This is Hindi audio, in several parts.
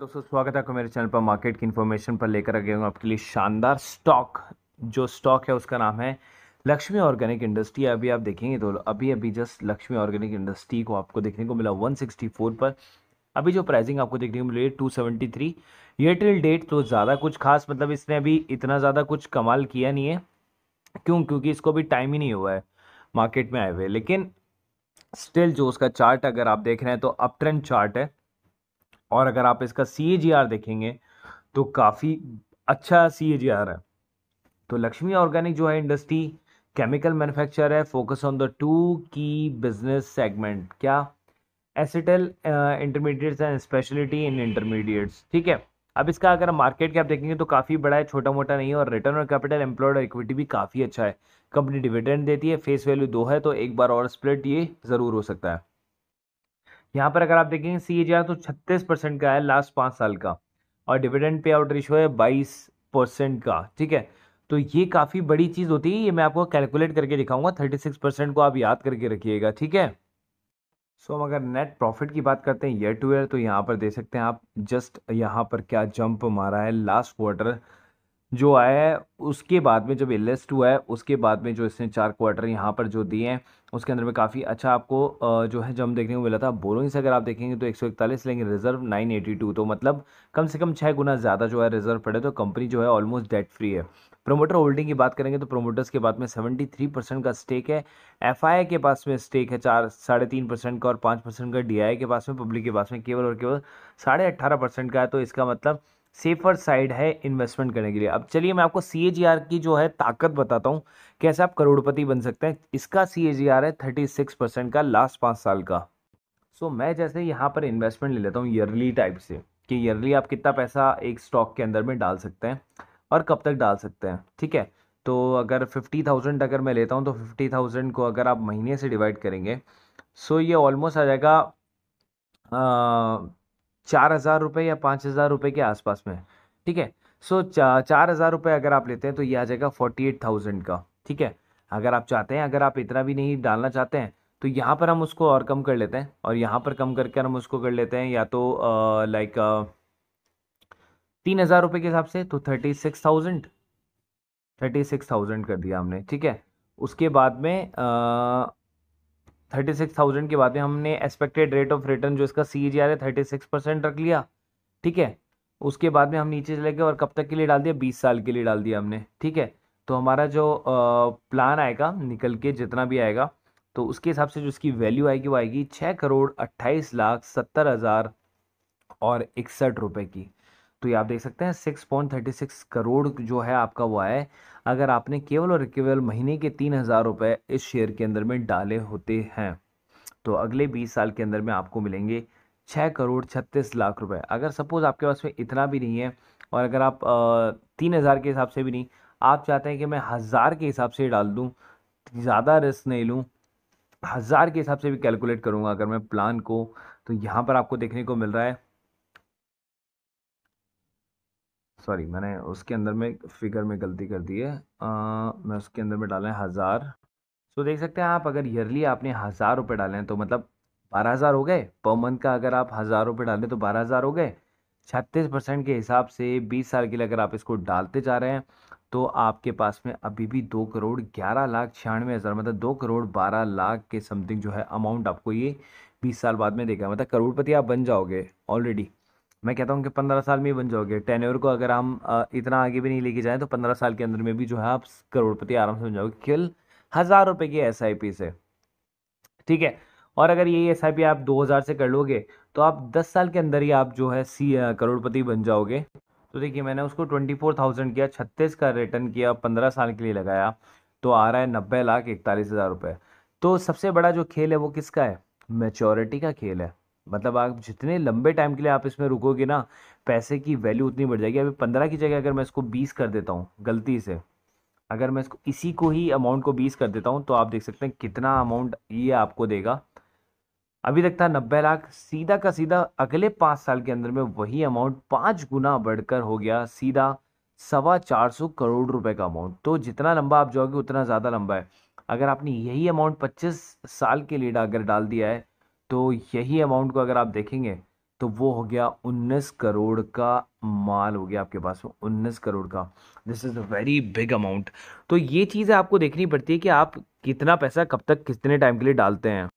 दोस्तों स्वागत है आपको मेरे चैनल पर मार्केट की इन्फॉर्मेशन पर लेकर आ गया हूँ आपके लिए शानदार स्टॉक जो स्टॉक है उसका नाम है लक्ष्मी ऑर्गेनिक इंडस्ट्री अभी आप देखेंगे तो अभी अभी जस्ट लक्ष्मी ऑर्गेनिक इंडस्ट्री को आपको देखने को मिला 164 पर अभी जो प्राइसिंग आपको देखने को मिल रही है टू सेवेंटी थ्री ये टिल डेट तो ज़्यादा कुछ खास मतलब इसने अभी इतना ज़्यादा कुछ कमाल किया नहीं है क्यों क्योंकि इसको अभी टाइम ही नहीं हुआ है मार्केट में आए हुए लेकिन स्टिल जो उसका चार्ट अगर आप देख रहे हैं तो अप ट्रेंड चार्ट है और अगर आप इसका सी देखेंगे तो काफ़ी अच्छा सी है तो लक्ष्मी ऑर्गेनिक जो है इंडस्ट्री केमिकल मैन्युफैक्चर है focus on the two key business segment क्या acetyl intermediates and speciality in intermediates ठीक है अब इसका अगर मार्केट कैप देखेंगे तो काफ़ी बड़ा है छोटा मोटा नहीं है और रिटर्न ऑन कैपिटल एम्प्लॉयड और इक्विटी भी काफ़ी अच्छा है कंपनी डिविडेंड देती है फेस वैल्यू दो है तो एक बार और स्प्लिट ये ज़रूर हो सकता है यहाँ पर अगर आप देखेंगे सी तो छत्तीस परसेंट का है लास्ट पाँच साल का और डिविडेंड पे आउट रेशो है बाईस परसेंट का ठीक है तो ये काफ़ी बड़ी चीज़ होती है ये मैं आपको कैलकुलेट करके दिखाऊंगा थर्टी सिक्स परसेंट को आप याद करके रखिएगा ठीक है सो हम अगर नेट प्रॉफिट की बात करते हैं ईयर टू ईयर तो यहाँ पर दे सकते हैं आप जस्ट यहाँ पर क्या जंप मारा है लास्ट क्वार्टर जो आया है उसके बाद में जब एल एस टू आया उसके बाद में जो इसने चार क्वार्टर यहाँ पर जो दिए हैं उसके अंदर में काफ़ी अच्छा आपको जो है जम देखने को मिला था बोरोइंस अगर आप देखेंगे तो एक सौ इकतालीस लेकिन रिजर्व नाइन एटी टू तो मतलब कम से कम छः गुना ज़्यादा जो है रिजर्व पड़े तो कंपनी जो है ऑलमोस्ट डेट फ्री है प्रोमोटर होल्डिंग की बात करेंगे तो प्रोमोटर्स के बाद में सेवेंटी थ्री परसेंट का स्टेक है एफ आई के पास में स्टेक है चार साढ़े तीन परसेंट का और पाँच परसेंट का डी आई के पास में पब्लिक के पास में केवल और केवल साढ़े अट्ठारह परसेंट का है तो इसका मतलब सेफर साइड है इन्वेस्टमेंट करने के लिए अब चलिए मैं आपको सी की जो है ताकत बताता हूँ कैसे आप करोड़पति बन सकते हैं इसका सी है थर्टी सिक्स परसेंट का लास्ट पाँच साल का सो so, मैं जैसे यहाँ पर इन्वेस्टमेंट ले लेता हूँ ईयरली टाइप से कि ईयरली आप कितना पैसा एक स्टॉक के अंदर में डाल सकते हैं और कब तक डाल सकते हैं ठीक है तो अगर फिफ्टी थाउजेंड अगर मैं लेता हूँ तो फिफ्टी थाउजेंड को अगर आप महीने से डिवाइड करेंगे सो so ये ऑलमोस्ट आ जाएगा चार हज़ार रुपये या पाँच हज़ार रुपये के आसपास में ठीक है सो चार हज़ार रुपये अगर आप लेते हैं तो ये आ जाएगा फोर्टी एट थाउजेंड का ठीक है अगर आप चाहते हैं अगर आप इतना भी नहीं डालना चाहते हैं तो यहाँ पर हम उसको और कम कर लेते हैं और यहाँ पर कम करके हम उसको कर लेते हैं या तो लाइक तीन हज़ार रुपये के हिसाब से तो thirty six thousand thirty six thousand कर दिया हमने ठीक है उसके बाद में आ, थर्टी सिक्स थाउजेंड की बातें हमने एक्सपेक्टेड रेट ऑफ रिटर्न जो इसका सी जी आर है थर्टी सिक्स परसेंट रख लिया ठीक है उसके बाद में हम नीचे चले गए और कब तक के लिए डाल दिया बीस साल के लिए डाल दिया हमने ठीक है तो हमारा जो प्लान आएगा निकल के जितना भी आएगा तो उसके हिसाब से जो इसकी वैल्यू आएगी वो आएगी छः करोड़ अट्ठाईस लाख सत्तर हज़ार और इकसठ रुपये की तो ये आप देख सकते हैं six point thirty six crore जो है आपका वो है अगर आपने केवल और केवल महीने के तीन हज़ार रुपये इस शेयर के अंदर में डाले होते हैं तो अगले बीस साल के अंदर में आपको मिलेंगे छः करोड़ छत्तीस लाख रुपए अगर सपोज़ आपके पास में इतना भी नहीं है और अगर आप तीन हज़ार के हिसाब से भी नहीं आप चाहते हैं कि मैं हज़ार के हिसाब से डाल दूँ ज़्यादा रिस्क नहीं लूँ हज़ार के हिसाब से भी कैलकुलेट करूँगा अगर मैं प्लान को तो यहाँ पर आपको देखने को मिल रहा है सॉरी मैंने उसके अंदर में फिगर में गलती कर दी है आ, मैं उसके अंदर में डाला है हज़ार सो देख सकते हैं आप अगर ईयरली आपने हज़ार रुपये डाले हैं तो मतलब बारह हज़ार हो गए पर मंथ का अगर आप हज़ार रुपये डालें तो बारह हज़ार हो गए छत्तीस परसेंट के हिसाब से बीस साल के लिए अगर आप इसको डालते जा रहे हैं तो आपके पास में अभी भी दो करोड़ ग्यारह लाख छियानवे हज़ार मतलब दो करोड़ बारह लाख के समथिंग जो है अमाउंट आपको ये बीस साल बाद में देगा मतलब करोड़पति आप बन जाओगे ऑलरेडी मैं कहता हूँ कि पंद्रह साल में ही बन जाओगे टेन्योर को अगर हम इतना आगे भी नहीं लेके जाए तो पंद्रह साल के अंदर में भी जो है आप करोड़पति आराम से बन जाओगे केवल हज़ार रुपये की एस से ठीक है और अगर ये एस आप दो हज़ार से कर लोगे तो आप दस साल के अंदर ही आप जो है सी करोड़पति बन जाओगे तो देखिए मैंने उसको ट्वेंटी फोर थाउजेंड किया छत्तीस का रिटर्न किया पंद्रह साल के लिए लगाया तो आ रहा है नब्बे लाख इकतालीस हज़ार रुपये तो सबसे बड़ा जो खेल है वो किसका है मेचोरिटी का खेल है मतलब आप जितने लंबे टाइम के लिए आप इसमें रुकोगे ना पैसे की वैल्यू उतनी बढ़ जाएगी अभी पंद्रह की जगह अगर मैं इसको बीस कर देता हूँ गलती से अगर मैं इसको इसी को ही अमाउंट को बीस कर देता हूँ तो आप देख सकते हैं कितना अमाउंट ये आपको देगा अभी तक था नब्बे लाख सीधा का सीधा अगले पाँच साल के अंदर में वही अमाउंट पाँच गुना बढ़कर हो गया सीधा सवा चार सौ करोड़ रुपए का अमाउंट तो जितना लंबा आप जाओगे उतना ज़्यादा लंबा है अगर आपने यही अमाउंट पच्चीस साल के लिए अगर डाल दिया है तो यही अमाउंट को अगर आप देखेंगे तो वो हो गया 19 करोड़ का माल हो गया आपके पास में 19 करोड़ का this is a very big amount तो ये चीज़ें आपको देखनी पड़ती है कि आप कितना पैसा कब तक कितने टाइम के लिए डालते हैं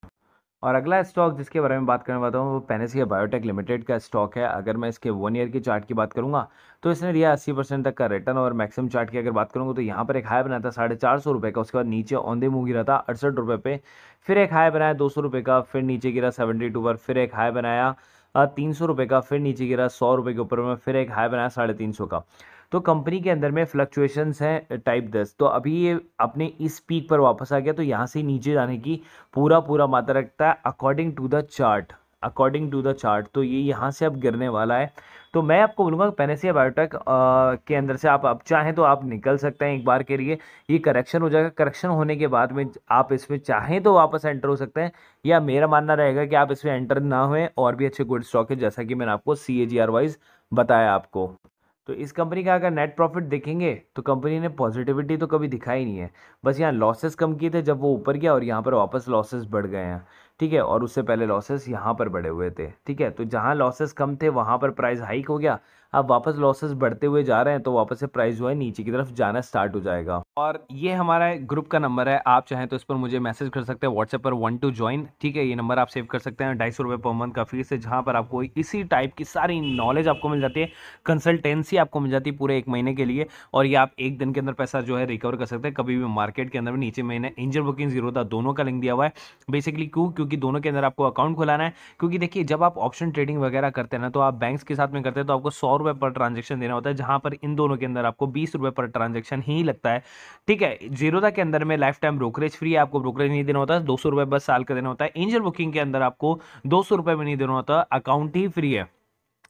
और अगला स्टॉक जिसके बारे में बात करने वाला हूँ वो पेनेसिया बायोटेक लिमिटेड का स्टॉक है अगर मैं इसके वन ईयर के चार्ट की बात करूँगा तो इसने दिया अस्सी परसेंट तक का रिटर्न और मैक्सिमम चार्ट की अगर बात करूँगा तो यहाँ पर एक हाई बनाया था साढ़े चार सौ रुपये का उसके बाद नीचे औंधे मुँह गिरा था अड़सठ रुपये पे फिर एक हाई बनाया दो सौ रुपये का फिर नीचे गिरा सेवेंटी टू पर फिर एक हाई बनाया तीन सौ रुपये का फिर नीचे गिरा सौ रुपये के ऊपर में फिर एक हाई बनाया साढ़े तीन सौ का तो कंपनी के अंदर में फ्लक्चुएशंस हैं टाइप दस तो अभी ये अपने इस पीक पर वापस आ गया तो यहाँ से नीचे जाने की पूरा पूरा मात्रा रखता है according to the chart according to the chart तो ये यहाँ से अब गिरने वाला है तो मैं आपको बोलूँगा पेनेसिया बायोटेक के अंदर से आप अब चाहें तो आप निकल सकते हैं एक बार के लिए ये करेक्शन हो जाएगा करेक्शन होने के बाद में आप इसमें चाहें तो वापस एंटर हो सकते हैं या मेरा मानना रहेगा कि आप इसमें एंटर ना हुए और भी अच्छे गुड स्टॉक है जैसा कि मैंने आपको सी ए जी आर वाइज बताया आपको तो इस कंपनी का अगर नेट प्रॉफिट देखेंगे तो कंपनी ने पॉजिटिविटी तो कभी दिखाई नहीं है बस यहाँ लॉसेस कम किए थे जब वो ऊपर गया और यहाँ पर वापस लॉसेस बढ़ गए हैं ठीक है और उससे पहले लॉसेस यहाँ पर बढ़े हुए थे ठीक है तो जहाँ लॉसेस कम थे वहाँ पर प्राइस हाइक हो गया अब वापस लॉसेस बढ़ते हुए जा रहे हैं तो वापस से प्राइस जो है नीचे की तरफ जाना स्टार्ट हो जाएगा और ये हमारा ग्रुप का नंबर है आप चाहें तो इस पर मुझे मैसेज कर सकते हैं व्हाट्सएप पर वन टू ज्वाइन ठीक है ये नंबर आप सेव कर सकते हैं ढाई सौ रुपये पर मंथ का फीस है जहाँ पर आपको इसी टाइप की सारी नॉलेज आपको मिल जाती है कंसल्टेंसी आपको मिल जाती है पूरे एक महीने के लिए और ये आप एक दिन के अंदर पैसा जो है रिकवर कर सकते हैं कभी भी मार्केट के अंदर नीचे महीने इंजन बुकिंग जीरो था दोनों का लिंक दिया हुआ है बेसिकली क्यों क्योंकि दोनों के अंदर आपको अकाउंट खुलाना है क्योंकि देखिए जब आप ऑप्शन ट्रेडिंग वगैरह करते हैं ना तो आप बैंक के साथ में करते हैं तो आपको सौ रुपये पर ट्रांजेक्शन देना होता है जहां पर इन दोनों के अंदर आपको बीस रुपए पर ट्रांजेक्शन ही लगता है ठीक है जीरो के अंदर में लाइफ टाइम ब्रोकरेज फ्री है आपको ब्रोकरेज नहीं देना होता दो सौ बस साल का देना होता है एंजल बुकिंग के अंदर आपको दो सौ में नहीं देना होता अकाउंट ही फ्री है